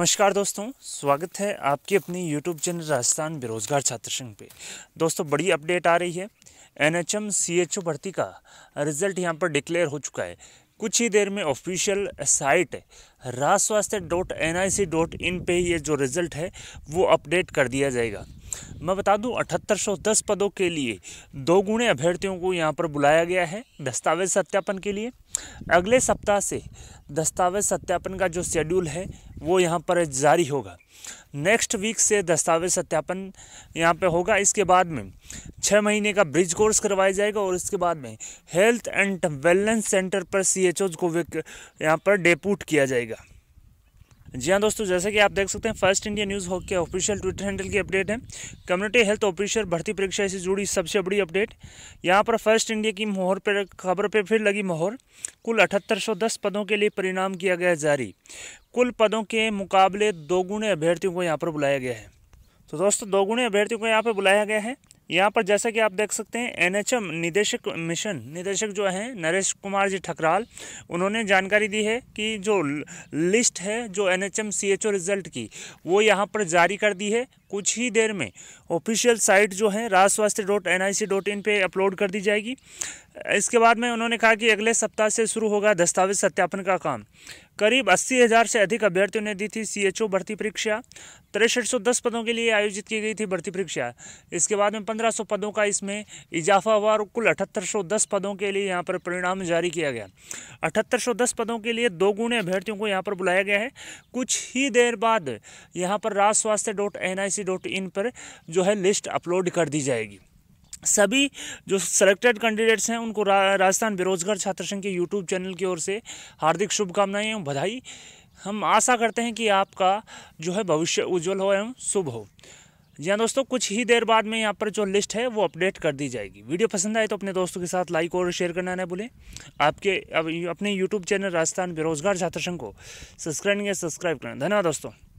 नमस्कार दोस्तों स्वागत है आपके अपनी YouTube चैनल राजस्थान बेरोजगार छात्र संघ पे दोस्तों बड़ी अपडेट आ रही है N H M C H O भर्ती का रिजल्ट यहाँ पर डिक्लेयर हो चुका है कुछ ही देर में official site Raj Swasthya dot N I C dot in पर ये जो रिज़ल्ट है वो अपडेट कर दिया जाएगा मैं बता दूं 7810 पदों के लिए दो गुणे अभ्यर्थियों को यहाँ पर बुलाया गया है दस्तावेज सत्यापन के लिए अगले सप्ताह से दस्तावेज सत्यापन का जो शेड्यूल है वो यहाँ पर जारी होगा नेक्स्ट वीक से दस्तावेज सत्यापन यहाँ पे होगा इसके बाद में छः महीने का ब्रिज कोर्स करवाया जाएगा और इसके बाद में हेल्थ एंड वेलनेस सेंटर पर सी को यहाँ पर डेपूट किया जाएगा जी हाँ दोस्तों जैसे कि आप देख सकते हैं फर्स्ट इंडिया न्यूज़ हॉक के ऑफिशियल ट्विटर हैंडल की अपडेट है कम्युनिटी हेल्थ ऑफिसर भर्ती परीक्षा से जुड़ी सबसे बड़ी अपडेट यहाँ पर फर्स्ट इंडिया की मोहर पर खबर पर फिर लगी मोहर कुल अठहत्तर पदों के लिए परिणाम किया गया जारी कुल पदों के मुकाबले दोगुने अभ्यर्थियों को यहाँ पर बुलाया गया है तो दोस्तों दोगुने अभ्यर्थियों को यहाँ पर बुलाया गया है यहाँ पर जैसा कि आप देख सकते हैं एनएचएम निदेशक मिशन निदेशक जो है नरेश कुमार जी ठकराल उन्होंने जानकारी दी है कि जो लिस्ट है जो एनएचएम सीएचओ रिजल्ट की वो यहाँ पर जारी कर दी है कुछ ही देर में ऑफिशियल साइट जो है Raj Swasthya dot N I C dot in पर अपलोड कर दी जाएगी इसके बाद में उन्होंने कहा कि अगले सप्ताह से शुरू होगा दस्तावेज सत्यापन का काम करीब अस्सी हज़ार से अधिक अभ्यर्थियों ने दी थी सीएचओ भर्ती परीक्षा तिरसठ सौ दस पदों के लिए आयोजित की गई थी भर्ती परीक्षा इसके बाद में पंद्रह सौ पदों का इसमें इजाफा हुआ और कुल अठहत्तर सौ दस पदों के लिए यहाँ पर परिणाम जारी किया गया अठहत्तर सौ दस पदों के लिए दो गुणे अभ्यर्थियों को यहाँ पर बुलाया गया है कुछ ही देर बाद यहाँ पर Raj Swasthya dot N I C dot in पर जो है लिस्ट अपलोड कर दी जाएगी सभी जो सिलेक्टेड कैंडिडेट्स हैं उनको रा, राजस्थान बेरोजगार छात्र संघ के यूट्यूब चैनल की ओर से हार्दिक शुभकामनाएं एवं बधाई हम आशा करते हैं कि आपका जो है भविष्य उज्जवल हो एवं शुभ हो जी हाँ दोस्तों कुछ ही देर बाद में यहाँ पर जो लिस्ट है वो अपडेट कर दी जाएगी वीडियो पसंद आए तो अपने दोस्तों के साथ लाइक और शेयर करना ना भूलें आपके अब अपने यूट्यूब चैनल राजस्थान बेरोजगार छात्र संघ को सब्सक्राइब सब्सक्राइब करना धन्यवाद दोस्तों